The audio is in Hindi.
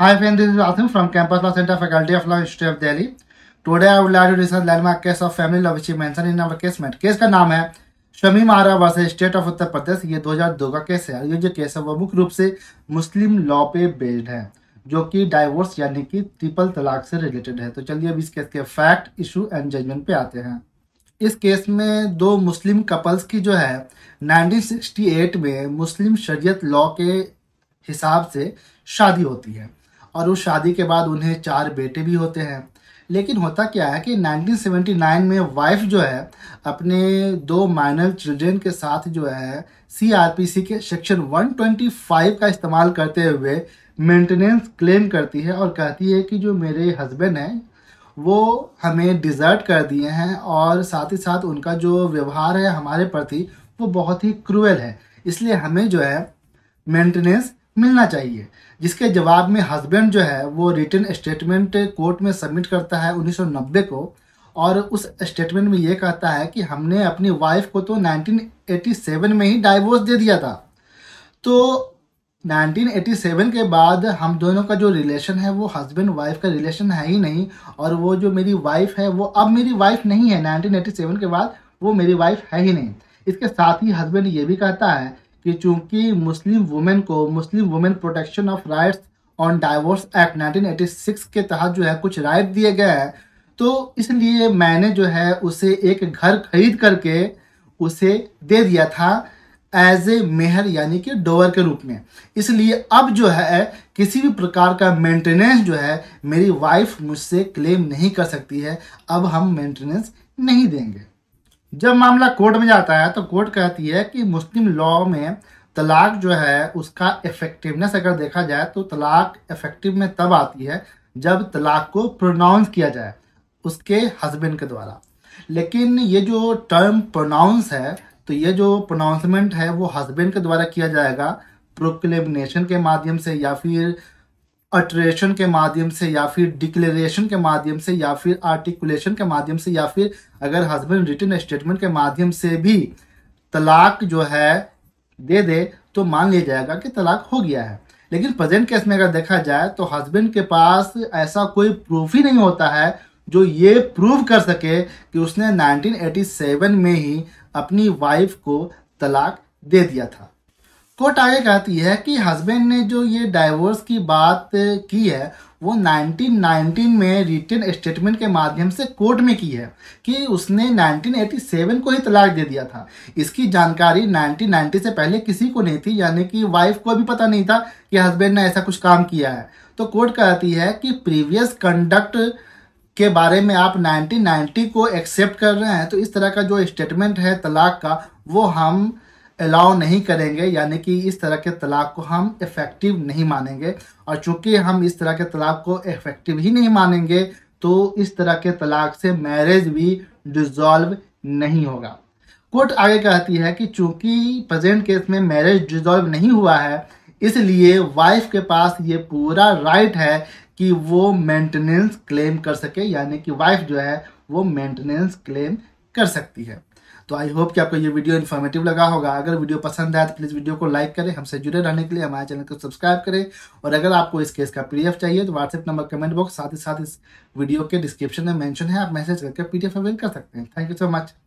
Hi friends, this is Asim from Campus Law Center, Faculty of Law, University of Delhi. Today I would like to discuss landmark case of family law which is mentioned in our case mate. Case का नाम है Shamim Ara versus state of Uttar Pradesh ये 2002 का केस है ये जो केस है वो मुख्य रूप से मुस्लिम लॉ पे बेस्ड है जो कि डाइवोर्स यानी कि ट्रिपल तलाक से रिलेटेड है तो चलिए अब इस केस के फैक्ट इशू एंड जजमेंट पे आते हैं इस केस में दो मुस्लिम कपल्स की जो है 1968 में मुस्लिम शरीयत लॉ के हिसाब से शादी होती है और उस शादी के बाद उन्हें चार बेटे भी होते हैं लेकिन होता क्या है कि 1979 में वाइफ जो है अपने दो माइनर चिल्ड्रेन के साथ जो है सीआरपीसी के सेक्शन 125 का इस्तेमाल करते हुए मेंटेनेंस क्लेम करती है और कहती है कि जो मेरे हस्बैंड हैं वो हमें डिज़र्ट कर दिए हैं और साथ ही साथ उनका जो व्यवहार है हमारे प्रति वो बहुत ही क्रूअल है इसलिए हमें जो है मेंटेनेंस मिलना चाहिए जिसके जवाब में हस्बैंड जो है वो रिटर्न स्टेटमेंट कोर्ट में सबमिट करता है 1990 को और उस स्टेटमेंट में ये कहता है कि हमने अपनी वाइफ को तो 1987 में ही डाइवोर्स दे दिया था तो 1987 के बाद हम दोनों का जो रिलेशन है वो हस्बैंड वाइफ का रिलेशन है ही नहीं और वो जो मेरी वाइफ है वो अब मेरी वाइफ नहीं है 1987 के बाद वो मेरी वाइफ है ही नहीं इसके साथ ही हस्बैंड ये भी कहता है कि चूंकि मुस्लिम वुमेन को Muslim women protection of rights on divorce act 1986 के तहत जो है कुछ राइट दिए गए हैं तो इसलिए मैंने जो है उसे एक घर खरीद करके उसे दे दिया था एज ए मेहर यानी कि डोवर के रूप में इसलिए अब जो है किसी भी प्रकार का मेंटेनेंस जो है मेरी वाइफ मुझसे क्लेम नहीं कर सकती है अब हम मेंटेनेंस नहीं देंगे जब मामला कोर्ट में जाता है तो कोर्ट कहती है कि मुस्लिम लॉ में तलाक जो है उसका इफेक्टिवनेस अगर देखा जाए तो तलाक इफेक्टिव में तब आती है जब तलाक को प्रोनाउंस किया जाए उसके हस्बैंड के द्वारा लेकिन ये जो टर्म प्रोनाउंस है तो ये जो प्रोनाउंसमेंट है वो हस्बैंड के द्वारा किया जाएगा प्रोक्लेमिनेशन के माध्यम से या फिर अट्रेशन के माध्यम से या फिर डिक्लेरेशन के माध्यम से या फिर आर्टिकुलेशन के माध्यम से या फिर अगर हस्बैंड रिटर्न स्टेटमेंट के माध्यम से भी तलाक जो है दे दे तो मान लिया जाएगा कि तलाक हो गया है लेकिन प्रेजेंट केस में अगर देखा जाए तो हस्बैंड के पास ऐसा कोई प्रूफ ही नहीं होता है जो ये प्रूव कर सके कि उसने 1987 में ही अपनी वाइफ को तलाक दे दिया था कोर्ट आगे कहती है कि हस्बैंड ने जो ये डाइवोर्स की बात की है वो 1919 में रिटर्न स्टेटमेंट के माध्यम से कोर्ट में की है कि उसने 1987 को ही तलाक दे दिया था इसकी जानकारी 1990 से पहले किसी को नहीं थी यानी कि वाइफ को भी पता नहीं था कि हस्बैंड ने ऐसा कुछ काम किया है तो कोर्ट कहती है कि प्रीवियस कंडक्ट के बारे में आप 1990 को एक्सेप्ट कर रहे हैं तो इस तरह का जो स्टेटमेंट है तलाक का वो हम अलाउ नहीं करेंगे यानी कि इस तरह के तलाक को हम इफ़ेक्टिव नहीं मानेंगे और चूंकि हम इस तरह के तलाक को इफ़ेक्टिव ही नहीं मानेंगे तो इस तरह के तलाक से मैरिज भी डिजॉल्व नहीं होगा कोर्ट आगे कहती है कि चूंकि प्रेजेंट केस में मैरिज डिजॉल्व नहीं हुआ है इसलिए वाइफ के पास ये पूरा राइट है कि वो मेंटेनेंस क्लेम कर सके यानी कि वाइफ जो है वो मेंटेनेंस क्लेम कर सकती है तो आई होप कि आपको ये वीडियो इन्फॉर्मेटिव लगा होगा अगर वीडियो पसंद आया तो प्लीज़ वीडियो को लाइक करें हमसे जुड़े रहने के लिए हमारे चैनल को सब्सक्राइब करें और अगर आपको इस केस का पीडीएफ चाहिए तो व्हाट्सएप नंबर कमेंट बॉक्स साथ ही साथ इस वीडियो के डिस्क्रिप्शन में मैंशन है आप मैसेज करके पीडीएफ अवेल कर सकते हैं थैंक यू सो मच